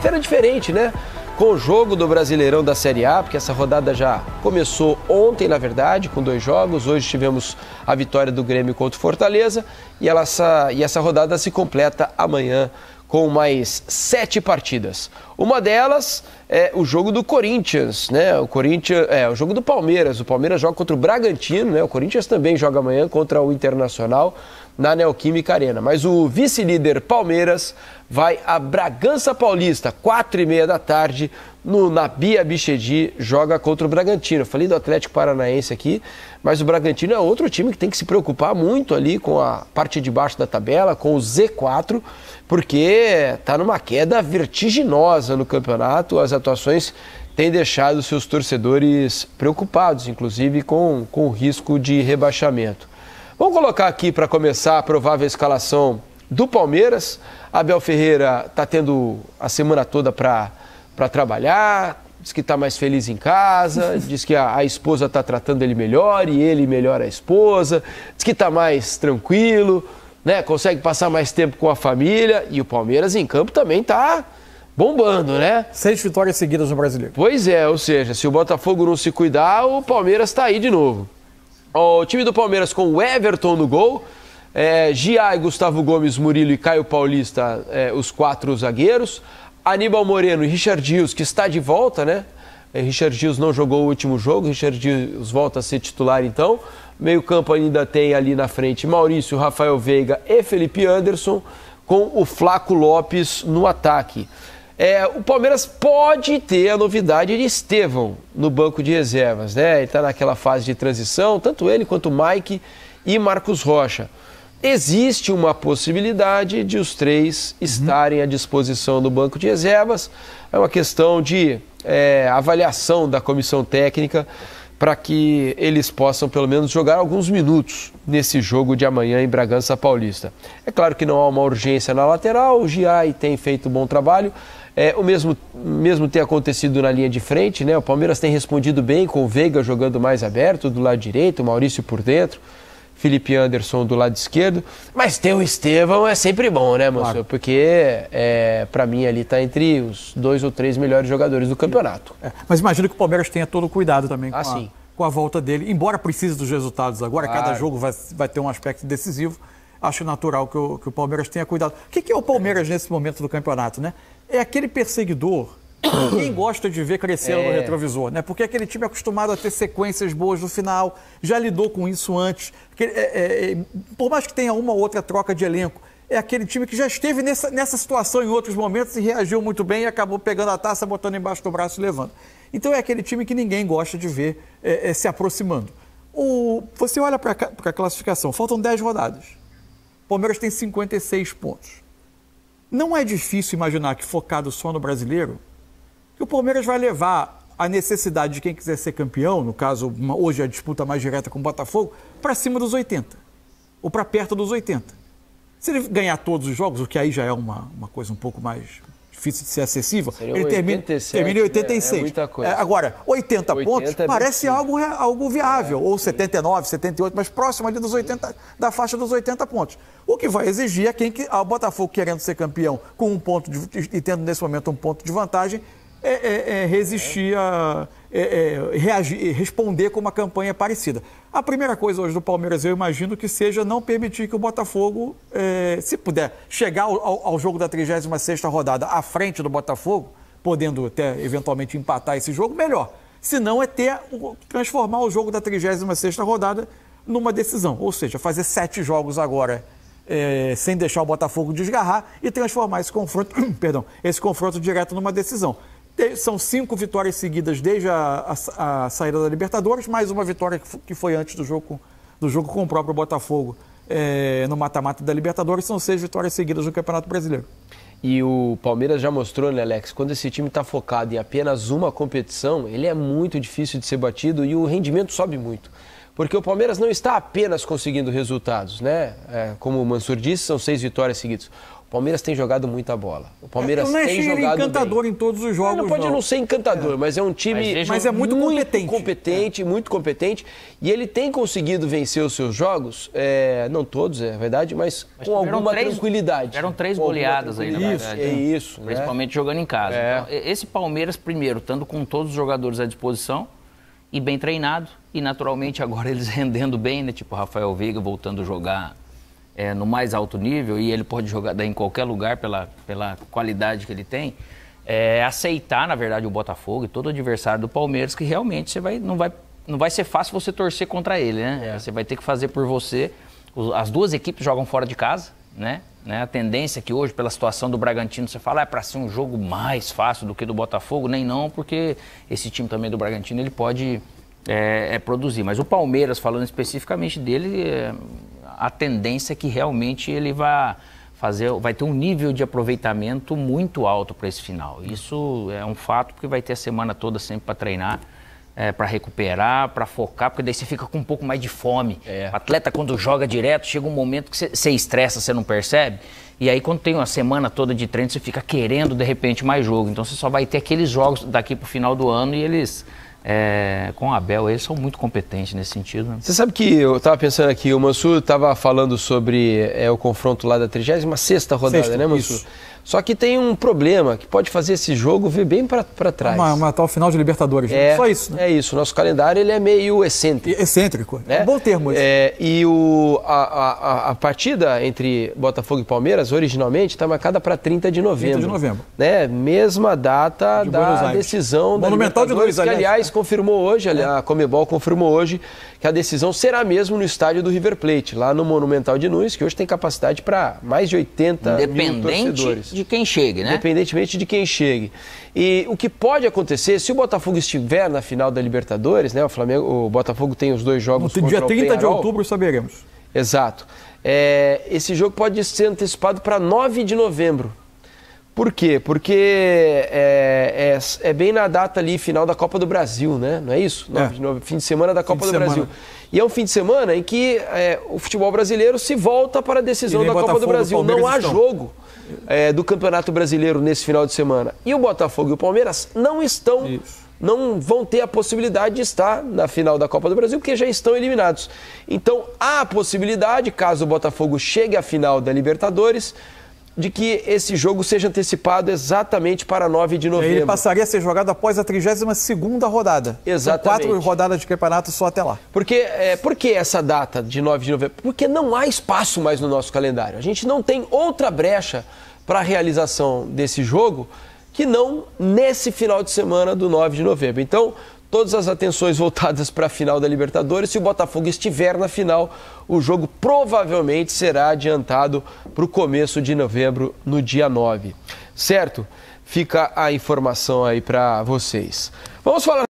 Feira diferente, né? Com o jogo do Brasileirão da Série A, porque essa rodada já começou ontem, na verdade, com dois jogos. Hoje tivemos a vitória do Grêmio contra o Fortaleza e, ela, essa, e essa rodada se completa amanhã com mais sete partidas. Uma delas é o jogo do Corinthians, né? O Corinthians é o jogo do Palmeiras. O Palmeiras joga contra o Bragantino, né? O Corinthians também joga amanhã contra o Internacional na Neoquímica Arena. Mas o vice-líder Palmeiras vai a Bragança Paulista, quatro e meia da tarde, no Nabia Bichedi, joga contra o Bragantino. falei do Atlético Paranaense aqui, mas o Bragantino é outro time que tem que se preocupar muito ali com a parte de baixo da tabela, com o Z4, porque está numa queda vertiginosa no campeonato, as atuações têm deixado seus torcedores preocupados, inclusive com, com o risco de rebaixamento. Vamos colocar aqui para começar a provável escalação do Palmeiras. Abel Ferreira está tendo a semana toda para trabalhar, diz que está mais feliz em casa, diz que a, a esposa está tratando ele melhor e ele melhor a esposa, diz que está mais tranquilo, né? Consegue passar mais tempo com a família e o Palmeiras em campo também está bombando, né? Seis vitórias seguidas no Brasileiro. Pois é, ou seja, se o Botafogo não se cuidar, o Palmeiras está aí de novo. O time do Palmeiras com o Everton no gol, é, Giai, Gustavo Gomes, Murilo e Caio Paulista, é, os quatro zagueiros. Aníbal Moreno e Richard Dias, que está de volta, né? É, Richard Dias não jogou o último jogo, Richard Dias volta a ser titular então. Meio campo ainda tem ali na frente Maurício, Rafael Veiga e Felipe Anderson, com o Flaco Lopes no ataque. É, o Palmeiras pode ter a novidade de Estevão no banco de reservas, né? Ele está naquela fase de transição, tanto ele quanto o Mike e Marcos Rocha existe uma possibilidade de os três uhum. estarem à disposição do banco de reservas. É uma questão de é, avaliação da comissão técnica para que eles possam pelo menos jogar alguns minutos nesse jogo de amanhã em Bragança Paulista. É claro que não há uma urgência na lateral, o Giai tem feito um bom trabalho. É, o mesmo, mesmo tem acontecido na linha de frente, né? O Palmeiras tem respondido bem com o Veiga jogando mais aberto do lado direito, o Maurício por dentro. Felipe Anderson do lado esquerdo. Mas ter o Estevão é sempre bom, né, moço? Claro. Porque, é, para mim, ali está entre os dois ou três melhores jogadores do campeonato. É. Mas imagino que o Palmeiras tenha todo o cuidado também com, ah, a, com a volta dele. Embora precise dos resultados agora, claro. cada jogo vai, vai ter um aspecto decisivo. Acho natural que o, que o Palmeiras tenha cuidado. O que, que é o Palmeiras nesse momento do campeonato, né? É aquele perseguidor ninguém gosta de ver crescendo é. no retrovisor, né? Porque aquele time é acostumado a ter sequências boas no final, já lidou com isso antes. É, é, é, por mais que tenha uma ou outra troca de elenco, é aquele time que já esteve nessa, nessa situação em outros momentos e reagiu muito bem e acabou pegando a taça, botando embaixo do braço e levando. Então é aquele time que ninguém gosta de ver é, é, se aproximando. O, você olha para a classificação, faltam 10 rodadas. O Palmeiras tem 56 pontos. Não é difícil imaginar que focado só no brasileiro, e o Palmeiras vai levar a necessidade de quem quiser ser campeão, no caso, uma, hoje a disputa mais direta com o Botafogo, para cima dos 80. Ou para perto dos 80. Se ele ganhar todos os jogos, o que aí já é uma, uma coisa um pouco mais difícil de ser acessível, Seria ele 87, termina, termina em 86. Né? É, é agora, 80, 80 pontos é parece algo, algo viável, é, ou 79, 78, mas próximo ali dos 80, da faixa dos 80 pontos. O que vai exigir a é quem que, o Botafogo querendo ser campeão com um ponto de, e tendo nesse momento um ponto de vantagem, é, é, é resistir a. É, é, reagir, responder com uma campanha parecida. A primeira coisa hoje do Palmeiras, eu imagino que seja não permitir que o Botafogo, é, se puder, chegar ao, ao, ao jogo da 36 rodada à frente do Botafogo, podendo até eventualmente empatar esse jogo, melhor. Se não, é ter, transformar o jogo da 36 rodada numa decisão. Ou seja, fazer sete jogos agora é, sem deixar o Botafogo desgarrar e transformar esse confronto, perdão, esse confronto direto numa decisão. São cinco vitórias seguidas desde a, a, a saída da Libertadores, mais uma vitória que foi antes do jogo, do jogo com o próprio Botafogo é, no mata-mata da Libertadores. São seis vitórias seguidas no Campeonato Brasileiro. E o Palmeiras já mostrou, né, Alex? Quando esse time está focado em apenas uma competição, ele é muito difícil de ser batido e o rendimento sobe muito. Porque o Palmeiras não está apenas conseguindo resultados, né? É, como o Mansur disse, são seis vitórias seguidas. Palmeiras tem jogado muita bola. O Palmeiras é, tem é jogado encantador bem. em todos os jogos. Não pode não, ser encantador, é. mas é um time mas, mas é muito, muito competente, competente é. muito competente e ele tem conseguido vencer os seus jogos, é, não todos é verdade, mas, mas com alguma três, tranquilidade. Eram três goleadas aí, na verdade. Isso, né? é isso. Né? Principalmente jogando em casa. É. Então, esse Palmeiras primeiro, estando com todos os jogadores à disposição e bem treinado e naturalmente agora eles rendendo bem, né? Tipo Rafael Veiga voltando a jogar é, no mais alto nível e ele pode jogar em qualquer lugar pela, pela qualidade que ele tem, é, aceitar, na verdade, o Botafogo e todo adversário do Palmeiras, que realmente você vai, não, vai, não vai ser fácil você torcer contra ele, né? É. Você vai ter que fazer por você. As duas equipes jogam fora de casa, né? né? A tendência é que hoje, pela situação do Bragantino, você fala, ah, é para ser um jogo mais fácil do que do Botafogo, nem não, porque esse time também do Bragantino, ele pode é, é, produzir. Mas o Palmeiras, falando especificamente dele, é, a tendência é que realmente ele vai fazer, vai ter um nível de aproveitamento muito alto para esse final. Isso é um fato porque vai ter a semana toda sempre para treinar. É, para recuperar, para focar, porque daí você fica com um pouco mais de fome. É. O atleta, quando joga direto, chega um momento que você estressa, você não percebe. E aí, quando tem uma semana toda de treino, você fica querendo, de repente, mais jogo. Então, você só vai ter aqueles jogos daqui para o final do ano e eles é, com o Abel, eles são muito competentes nesse sentido. Né? Você sabe que eu estava pensando aqui, o Mansur estava falando sobre é, o confronto lá da 36 sexta rodada, Sexto, né, Mansur? Isso. Só que tem um problema que pode fazer esse jogo vir bem para trás. Uma, matar o final de Libertadores. É, Só isso. Né? É isso. Nosso calendário ele é meio excêntrico. excêntrico. Né? É um bom termo. Isso. É, e o, a, a, a, partida entre Botafogo e Palmeiras, originalmente, está marcada para 30 de novembro. 30 de novembro. Né? Mesma data de da decisão Monumental da Monumental de dois, aliás. Que, né? aliás, confirmou hoje, é. a Comebol confirmou hoje, que a decisão será mesmo no estádio do River Plate, lá no Monumental de Nunes, que hoje tem capacidade para mais de 80 mil torcedores. De de quem chegue, né? Independentemente de quem chegue. E o que pode acontecer, se o Botafogo estiver na final da Libertadores, né? O, Flamengo, o Botafogo tem os dois jogos no dia 30 de outubro saberemos. Exato. É, esse jogo pode ser antecipado para 9 de novembro. Por quê? Porque é, é, é, bem na data ali final da Copa do Brasil, né? Não é isso? É. No, fim de semana da Copa do semana. Brasil. E é um fim de semana em que é, o futebol brasileiro se volta para a decisão da Copa do Brasil. não há estão. jogo é, do Campeonato Brasileiro nesse final de semana. E o Botafogo e o Palmeiras não estão. Isso. Não vão ter a possibilidade de estar na final da Copa do Brasil, porque já estão eliminados. Então, há a possibilidade, caso o Botafogo chegue à final da Libertadores, de que esse jogo seja antecipado exatamente para 9 de novembro. Ele passaria a ser jogado após a 32ª rodada. Então, exatamente. São quatro rodadas de campeonato só até lá. Porque, é, por que essa data de 9 de novembro? Porque não há espaço mais no nosso calendário. A gente não tem outra brecha para a realização desse jogo que não nesse final de semana do 9 de novembro. Então, todas as atenções voltadas para a final da Libertadores. Se o Botafogo estiver na final, o jogo provavelmente será adiantado para o começo de novembro, no dia 9. Certo? Fica a informação aí para vocês. Vamos falar.